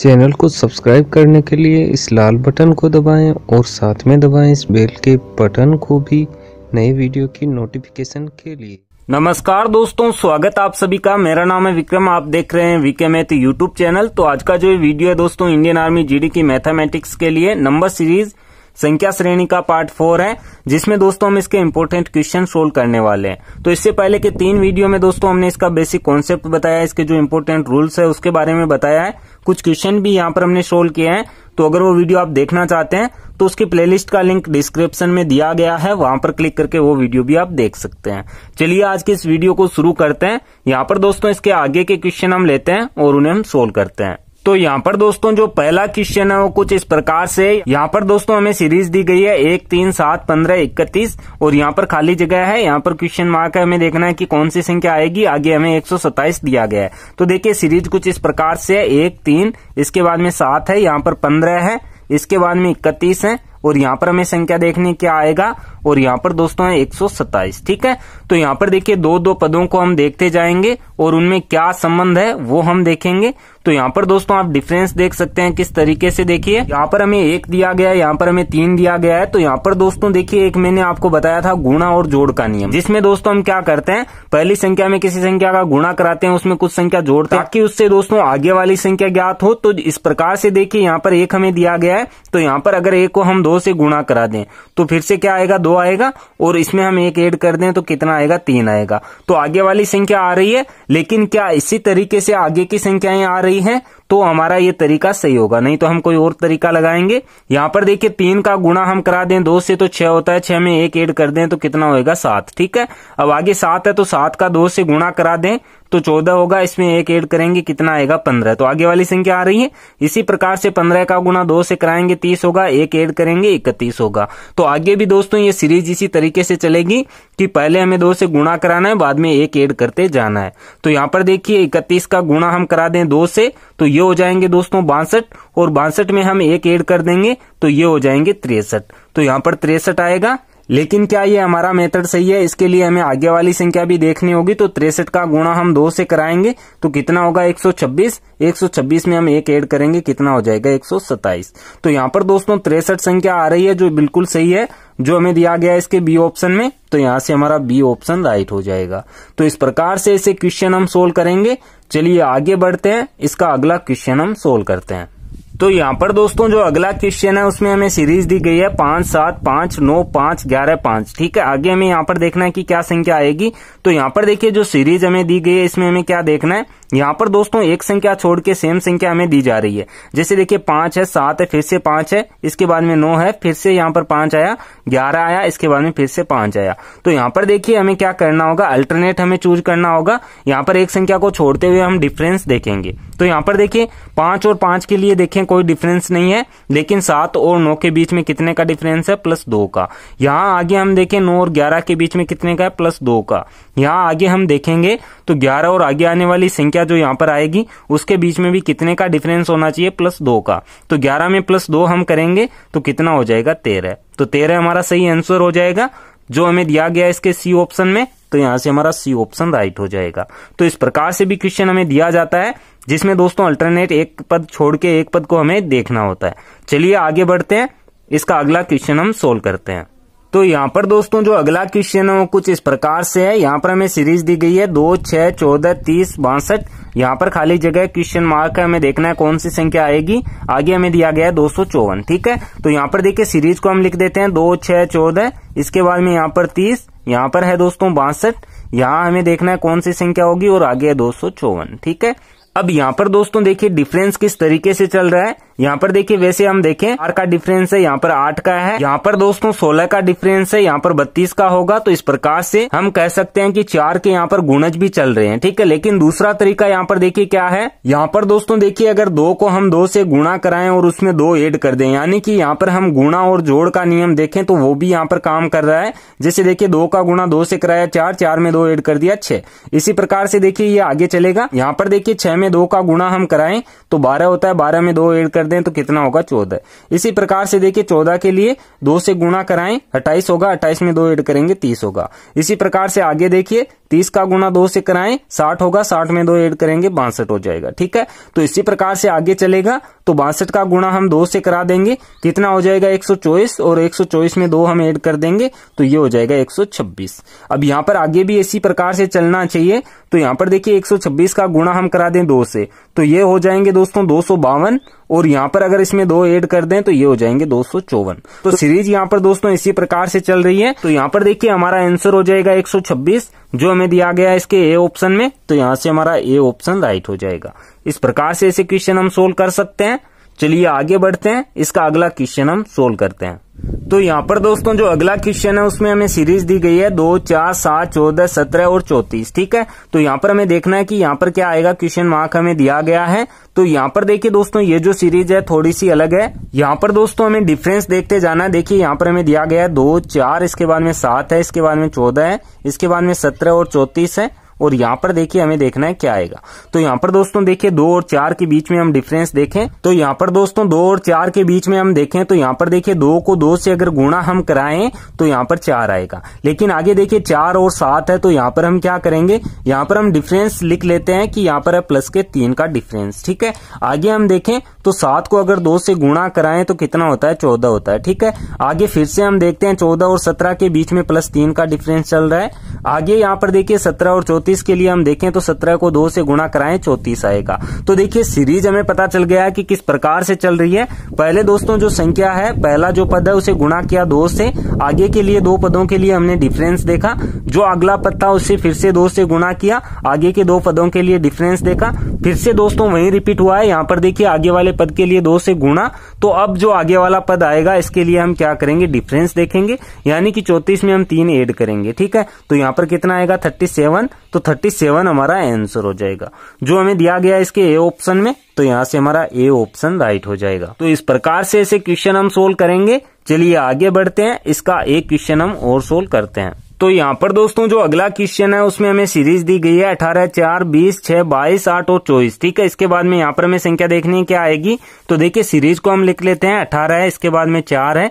channel को subscribe करने के लिए इस लाल बटन को दबाएं और साथ में दबाएं इस बेल के बटन को भी नए वीडियो की नोटिफिकेशन के लिए नमस्कार दोस्तों स्वागत आप सभी का मेरा नाम है विक्रम आप देख रहे हैं वीके मैथ यूट्यूब चैनल तो आज का जो वीडियो है दोस्तों इंडियन आर्मी जीडी की मैथमेटिक्स के लिए नंबर सीरीज़ संख्या श्रेणी का पार्ट फोर है जिसमें दोस्तों हम इसके इम्पोर्टेंट क्वेश्चन सोल्व करने वाले हैं तो इससे पहले के तीन वीडियो में दोस्तों हमने इसका बेसिक कॉन्सेप्ट बताया इसके जो इम्पोर्टेंट रूल्स है उसके बारे में बताया है कुछ क्वेश्चन भी यहाँ पर हमने सोल्व किए हैं तो अगर वो वीडियो आप देखना चाहते हैं तो उसकी प्लेलिस्ट का लिंक डिस्क्रिप्शन में दिया गया है वहां पर क्लिक करके वो वीडियो भी आप देख सकते हैं चलिए आज के इस वीडियो को शुरू करते हैं यहाँ पर दोस्तों इसके आगे के क्वेश्चन हम लेते हैं और उन्हें हम सोल्व करते हैं तो यहाँ पर दोस्तों जो पहला क्वेश्चन है वो कुछ इस प्रकार से यहाँ पर दोस्तों हमें सीरीज दी गई है एक तीन सात पंद्रह इकतीस और यहाँ पर खाली जगह है यहाँ पर क्वेश्चन मार्क है हमें देखना है कि कौन सी संख्या आएगी आगे हमें एक दिया गया है तो देखिये सीरीज कुछ इस प्रकार से है एक तीन इसके बाद में सात है यहाँ पर पंद्रह है इसके बाद में इकतीस है और यहाँ पर हमें संख्या देखने क्या आएगा और यहाँ पर दोस्तों है एक ठीक है तो यहाँ पर देखिए दो दो पदों को हम देखते जाएंगे और उनमें क्या संबंध है वो हम देखेंगे तो यहाँ पर दोस्तों आप डिफरेंस देख सकते हैं किस तरीके से देखिए यहाँ पर हमें एक दिया गया है यहाँ पर हमें तीन दिया गया है तो यहाँ पर दोस्तों देखिए एक मैंने आपको बताया था गुणा और जोड़ का नियम जिसमें दोस्तों हम क्या करते हैं पहली संख्या में किसी संख्या का गुणा कराते हैं उसमें कुछ संख्या जोड़ते हैं ताकि उससे दोस्तों आगे वाली संख्या ज्ञात हो तो इस प्रकार से देखिए यहाँ पर एक हमें दिया गया है तो यहाँ पर अगर एक को हम दो से गुणा करा दें तो फिर से क्या आएगा दो आएगा और इसमें हम एक ऐड कर दें तो कितना आएगा तीन आएगा तो आगे वाली संख्या आ रही है लेकिन क्या इसी तरीके से आगे की संख्याएं आ रही हैं तो हमारा ये तरीका सही होगा नहीं तो हम कोई और तरीका लगाएंगे यहां पर देखिए तीन का गुणा हम करा दें दो से तो छह होता है छह में एक एड कर दें तो कितना होगा सात ठीक है अब आगे सात है तो सात का दो से गुणा करा दें तो चौदह होगा इसमें एक एड करेंगे कितना आएगा पंद्रह तो आगे वाली संख्या आ रही है इसी प्रकार से पंद्रह का गुणा दो से कराएंगे तीस होगा एक एड करेंगे इकतीस होगा तो आगे भी दोस्तों ये सीरीज इसी तरीके से चलेगी कि पहले हमें दो से गुणा कराना है बाद में एक एड करते जाना है तो यहां पर देखिए इकतीस का गुणा हम करा दें दो से तो ये ये हो जाएंगे दोस्तों बासठ और बासठ में हम एक ऐड कर देंगे तो ये हो जाएंगे तिरसठ तो यहाँ पर तिरसठ आएगा लेकिन क्या ये हमारा मेथड सही है इसके लिए हमें आगे वाली संख्या भी देखनी होगी तो तिरसठ का गुणा हम दो से कराएंगे तो कितना होगा 126 126 में हम एक ऐड करेंगे कितना हो जाएगा 127 तो यहाँ पर दोस्तों तिरसठ संख्या आ रही है जो बिल्कुल सही है जो हमें दिया गया है इसके बी ऑप्शन में तो यहां से हमारा बी ऑप्शन राइट हो जाएगा तो इस प्रकार से इसे क्वेश्चन हम सोल्व करेंगे चलिए आगे बढ़ते हैं इसका अगला क्वेश्चन हम सोल्व करते हैं तो यहाँ पर दोस्तों जो अगला क्वेश्चन है उसमें हमें सीरीज दी गई है पांच सात पांच नौ पांच ग्यारह पांच ठीक है आगे हमें यहाँ पर देखना है कि क्या संख्या आएगी तो यहाँ पर देखिए जो सीरीज हमें दी गई है इसमें हमें क्या देखना है यहाँ पर दोस्तों एक संख्या छोड़ के सेम संख्या हमें दी जा रही है जैसे देखिए पांच है सात है फिर से पांच है इसके बाद में नौ है फिर से यहाँ पर पांच आया ग्यारह आया इसके बाद में फिर से पांच आया तो यहाँ पर देखिए हमें क्या करना होगा अल्टरनेट हमें चूज करना होगा यहाँ पर एक संख्या को छोड़ते हुए हम डिफरेंस देखेंगे तो यहाँ पर देखिये पांच और पांच के लिए देखें कोई डिफरेंस नहीं है लेकिन सात और नौ के बीच में कितने का डिफरेंस है प्लस दो का यहाँ आगे हम देखें नौ और ग्यारह के बीच में कितने का है प्लस दो का यहाँ आगे हम देखेंगे तो ग्यारह और आगे आने वाली संख्या जो यहाँ पर आएगी उसके बीच में भी कितने का डिफरेंस होना चाहिए प्लस दो का तो ग्यारह में प्लस दो हम करेंगे तो कितना हो जाएगा तेरह तो तेरह हमारा सही आंसर हो जाएगा जो हमें दिया गया है इसके सी ऑप्शन में तो यहां से हमारा सी ऑप्शन राइट हो जाएगा तो इस प्रकार से भी क्वेश्चन हमें दिया जाता है जिसमें दोस्तों अल्टरनेट एक पद छोड़ के एक पद को हमें देखना होता है चलिए आगे बढ़ते हैं इसका अगला क्वेश्चन हम सोल्व करते हैं तो यहाँ पर दोस्तों जो अगला क्वेश्चन है वो कुछ इस प्रकार से है यहाँ पर हमें सीरीज दी गई है दो छह चौदह तीस बासठ यहाँ पर खाली जगह क्वेश्चन मार्क है हमें देखना है कौन सी संख्या आएगी आगे हमें दिया गया है दो सौ चौवन ठीक है तो यहाँ पर देखिए सीरीज को हम लिख देते हैं दो छह चौदह इसके बाद में यहाँ पर तीस यहाँ पर है दोस्तों बासठ यहाँ हमें देखना है कौन सी संख्या होगी और आगे है दो ठीक है अब यहाँ पर दोस्तों देखिए डिफरेंस किस तरीके से चल रहा है यहाँ पर देखिए वैसे हम देखें आर का डिफरेंस है यहाँ पर आठ का है यहाँ पर दोस्तों सोलह का डिफरेंस है यहाँ पर बत्तीस का होगा तो इस प्रकार से हम कह सकते हैं कि चार के यहाँ पर गुणज भी चल रहे हैं ठीक है लेकिन दूसरा तरीका यहाँ पर देखिए क्या है यहाँ पर दोस्तों देखिए अगर दो को हम दो से गुणा कराएं और उसमें दो एड कर दें यानी कि यहाँ पर हम गुणा और जोड़ का नियम देखें तो वो भी यहाँ पर काम कर रहा है जैसे देखिए दो का गुणा दो से कराया चार चार में दो एड कर दिया छह इसी प्रकार से देखिए ये आगे चलेगा यहाँ पर देखिए छह में दो का गुणा हम कराएं तो बारह होता है बारह में दो एड कर दें तो कितना होगा चौदह इसी प्रकार से देखिए चौदह के लिए दो से गुणा कराएं अट्ठाईस होगा अट्ठाईस में दो एड करेंगे तीस होगा इसी प्रकार से आगे देखिए तीस का गुणा दो से कराएं साठ होगा साठ में दो एड करेंगे बासठ हो जाएगा ठीक है तो इसी प्रकार से आगे चलेगा तो बासठ का गुणा हम दो से करा देंगे कितना हो जाएगा एक और एक में दो हम एड कर देंगे तो ये हो जाएगा एक अब यहाँ पर आगे भी इसी प्रकार से चलना चाहिए तो यहाँ पर देखिए 126 का गुणा हम करा दें दो से तो ये हो जाएंगे दोस्तों दो और यहाँ पर अगर इसमें दो एड कर दें तो ये हो जाएंगे दो तो सीरीज यहाँ पर दोस्तों इसी प्रकार से चल रही है तो यहाँ पर देखिए हमारा आंसर हो जाएगा 126 जो हमें दिया गया है इसके ए ऑप्शन में तो यहाँ से हमारा ए ऑप्शन राइट हो जाएगा इस प्रकार से ऐसे क्वेश्चन हम सोल्व कर सकते हैं चलिए आगे बढ़ते हैं इसका अगला क्वेश्चन हम सोल्व करते हैं तो यहाँ पर दोस्तों जो अगला क्वेश्चन है उसमें हमें सीरीज दी गई है दो चार सात चौदह सत्रह और चौतीस ठीक है तो यहाँ पर हमें देखना है कि यहाँ पर क्या आएगा क्वेश्चन मार्क हमें दिया गया है तो यहाँ पर देखिए दोस्तों ये जो सीरीज है थोड़ी सी अलग है यहाँ पर दोस्तों हमें डिफरेंस देखते जाना है देखिये यहाँ पर हमें दिया गया है दो चार इसके बाद में सात है इसके बाद में चौदह है इसके बाद में सत्रह और चौतीस है और यहाँ पर देखिए हमें देखना है क्या आएगा तो यहाँ पर दोस्तों देखिए दो और चार के बीच में हम डिफरेंस देखें तो यहाँ पर दोस्तों दो और चार के बीच में हम देखें तो यहाँ पर देखिए दो को दो से अगर गुणा हम कराएं तो यहाँ पर चार आएगा लेकिन आगे देखिए चार और सात है तो यहाँ पर हम क्या करेंगे यहाँ पर हम डिफरेंस लिख लेते हैं कि यहाँ पर है प्लस के तीन का डिफरेंस ठीक है आगे हम देखें तो सात को अगर दो से गुणा कराएं तो कितना होता है चौदह होता है ठीक है आगे फिर से हम देखते हैं चौदह और सत्रह के बीच में प्लस तीन का डिफरेंस चल रहा है आगे यहाँ पर देखिए सत्रह और चौदह चौतीस के लिए हम देखें तो सत्रह को दो से गुणा कराएं चौतीस आएगा तो देखिए सीरीज हमें पता चल गया है कि किस प्रकार से चल रही है पहले दोस्तों जो संख्या है पहला जो पद है उसे गुणा किया दो से आगे के लिए दो पदों के लिए हमने डिफरेंस देखा जो अगला पद था उसे फिर से दो से गुणा किया आगे के दो पदों के लिए डिफरेंस देखा फिर से दोस्तों वही रिपीट हुआ है यहाँ पर देखिए आगे वाले पद के लिए दो से गुणा तो अब जो आगे वाला पद आएगा इसके लिए हम क्या करेंगे डिफरेंस देखेंगे यानी कि चौतीस में हम तीन एड करेंगे ठीक है तो यहाँ पर कितना आएगा थर्टी सेवन तो 37 हमारा आंसर हो जाएगा जो हमें दिया गया इसके ए ऑप्शन में तो यहाँ से हमारा ए ऑप्शन राइट हो जाएगा तो इस प्रकार से ऐसे क्वेश्चन हम सोल्व करेंगे चलिए आगे बढ़ते हैं इसका एक क्वेश्चन हम और सोल्व करते हैं तो यहाँ पर दोस्तों जो अगला क्वेश्चन है उसमें हमें सीरीज दी गई है अठारह चार बीस छह बाईस आठ और चौबीस ठीक है इसके बाद में यहाँ पर हमें संख्या देखने क्या आएगी तो देखिए सीरीज को हम लिख लेते हैं अठारह है इसके बाद में चार है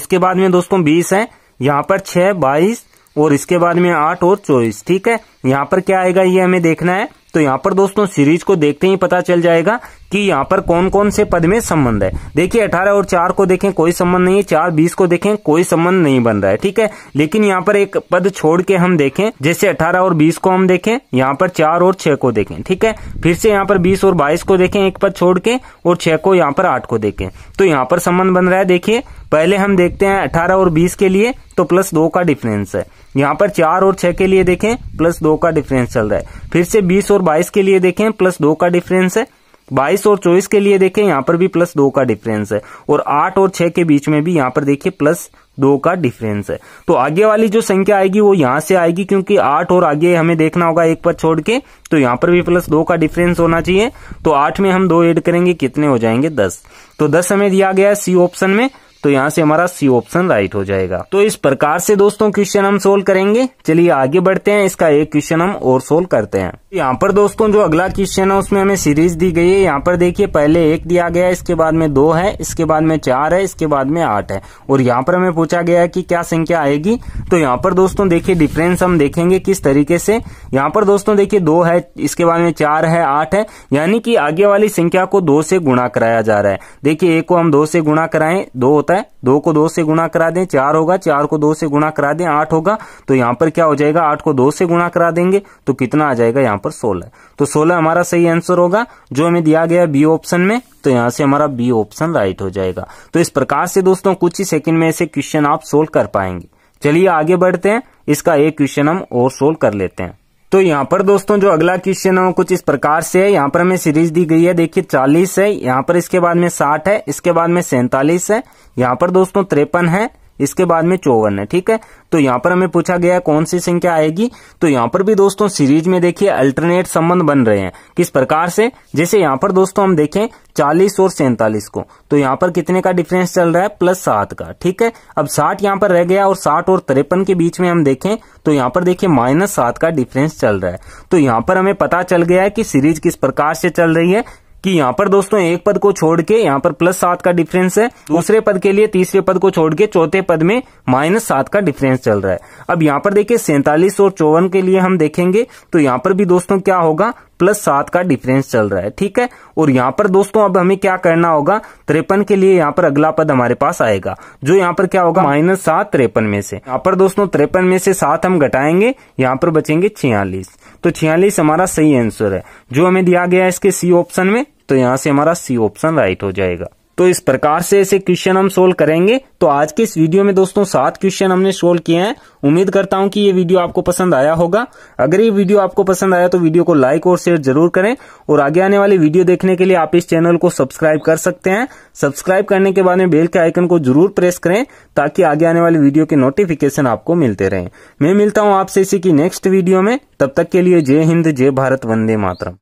इसके बाद में दोस्तों बीस है यहाँ पर छह बाईस और इसके बाद में आठ और चौबीस ठीक है यहाँ पर क्या आएगा ये हमें देखना है तो यहाँ पर दोस्तों सीरीज को देखते ही पता चल जाएगा कि यहाँ पर कौन कौन से पद में संबंध है देखिए अठारह और चार को देखें कोई संबंध नहीं है चार बीस को देखें कोई संबंध नहीं बन रहा है ठीक है लेकिन यहाँ पर एक पद छोड़ के हम देखें जैसे अठारह और बीस को हम देखें यहाँ पर चार और छह को देखें ठीक है फिर से यहाँ पर बीस और बाईस को देखें एक पद छोड़ के और छह को यहाँ पर आठ को देखें तो यहाँ पर संबंध बन रहा है देखिये पहले हम देखते हैं अठारह और बीस के लिए तो प्लस दो का डिफरेंस है यहाँ पर चार और छह के लिए देखें प्लस दो का डिफरेंस चल रहा है फिर से बीस और बाईस के लिए देखें प्लस दो का डिफरेंस है बाईस और चौबीस के लिए देखें यहाँ पर भी प्लस दो का डिफरेंस है और आठ और छह के बीच में भी यहाँ पर देखिए प्लस दो का डिफरेंस है तो आगे वाली जो संख्या आएगी वो यहां से आएगी क्योंकि आठ और आगे हमें देखना होगा एक पद छोड़ के तो यहाँ पर भी प्लस दो का डिफरेंस होना चाहिए तो आठ में हम दो एड करेंगे कितने हो जाएंगे दस तो दस हमें दिया गया है सी ऑप्शन में तो यहाँ से हमारा सी ऑप्शन राइट हो जाएगा तो इस प्रकार से दोस्तों क्वेश्चन हम सोल्व करेंगे चलिए आगे बढ़ते हैं इसका एक क्वेश्चन हम और सोल्व करते हैं यहाँ पर दोस्तों जो अगला क्वेश्चन है उसमें हमें सीरीज दी गई है यहाँ पर देखिए पहले एक दिया गया है इसके बाद में दो है इसके बाद में चार है इसके बाद में आठ है और यहाँ पर हमें पूछा गया है कि क्या संख्या आएगी तो यहाँ पर दोस्तों देखिए डिफरेंस हम देखेंगे किस तरीके से यहाँ पर दोस्तों देखिये दो है इसके बाद में चार है आठ है यानी कि आगे वाली संख्या को दो से गुणा कराया जा रहा है देखिये एक को हम दो से गुणा कराए दो होता है दो को दो से गुणा करा दें चार होगा चार को दो से गुणा करा दें आठ होगा तो यहाँ पर क्या हो जाएगा आठ को दो से गुणा करा देंगे तो कितना आ जाएगा यहाँ पर सोलह तो सोलह हमारा सही आंसर होगा जो हमें दिया गया बी ऑप्शन में तो यहाँ से हमारा बी ऑप्शन राइट हो जाएगा तो इस प्रकार से दोस्तों कुछ ही सेकंड में ऐसे क्वेश्चन आप सोल्व कर पाएंगे चलिए आगे बढ़ते हैं इसका एक क्वेश्चन हम और सोल्व कर लेते हैं तो यहाँ पर दोस्तों जो अगला क्वेश्चन है वो कुछ इस प्रकार से है यहाँ पर हमें सीरीज दी गई है देखिए चालीस है यहाँ पर इसके बाद में साठ है इसके बाद में सैंतालीस है यहाँ पर दोस्तों त्रेपन है इसके बाद में चौवन है ठीक है तो यहाँ पर हमें पूछा गया कौन सी संख्या आएगी तो यहाँ पर भी दोस्तों सीरीज में देखिए अल्टरनेट संबंध बन रहे हैं किस प्रकार से जैसे यहाँ पर दोस्तों हम देखें चालीस और सैंतालीस को तो यहाँ पर कितने का डिफरेंस चल रहा है प्लस सात का ठीक है अब साठ यहाँ पर रह गया और साठ और तिरपन के बीच में हम देखें तो यहाँ पर देखिये माइनस सात का डिफरेंस चल रहा है तो यहाँ पर हमें पता चल गया है कि सीरीज किस प्रकार से चल रही है कि यहाँ पर दोस्तों एक पद को छोड़ के यहाँ पर प्लस सात का डिफरेंस है तो- दूसरे पद के लिए तीसरे पद को छोड़ के चौथे पद में माइनस सात का डिफरेंस चल रहा है अब यहाँ पर देखिए सैंतालीस और चौवन के लिए हम देखेंगे तो यहाँ पर भी दोस्तों क्या होगा प्लस सात का डिफरेंस चल रहा है ठीक है और यहाँ पर दोस्तों अब हमें क्या करना होगा त्रेपन के लिए यहाँ पर अगला पद हमारे पास आएगा जो यहाँ पर क्या होगा माइनस सात त्रेपन में से यहाँ पर दोस्तों त्रेपन में से सात हम घटाएंगे यहाँ पर बचेंगे छियालीस तो छियालीस हमारा सही आंसर है जो हमें दिया गया है इसके सी ऑप्शन में तो यहाँ से हमारा सी ऑप्शन राइट हो जाएगा तो इस प्रकार से ऐसे क्वेश्चन हम सोल्व करेंगे तो आज के इस वीडियो में दोस्तों सात क्वेश्चन हमने सोल्व किए हैं उम्मीद करता हूं कि ये वीडियो आपको पसंद आया होगा अगर ये वीडियो आपको पसंद आया तो वीडियो को लाइक और शेयर जरूर करें और आगे आने वाली वीडियो देखने के लिए आप इस चैनल को सब्सक्राइब कर सकते हैं सब्सक्राइब करने के बाद में बेल के आइकन को जरूर प्रेस करें ताकि आगे आने वाली वीडियो के नोटिफिकेशन आपको मिलते रहे मैं मिलता हूँ आपसे इसी की नेक्स्ट वीडियो में तब तक के लिए जय हिंद जय भारत वंदे मातरम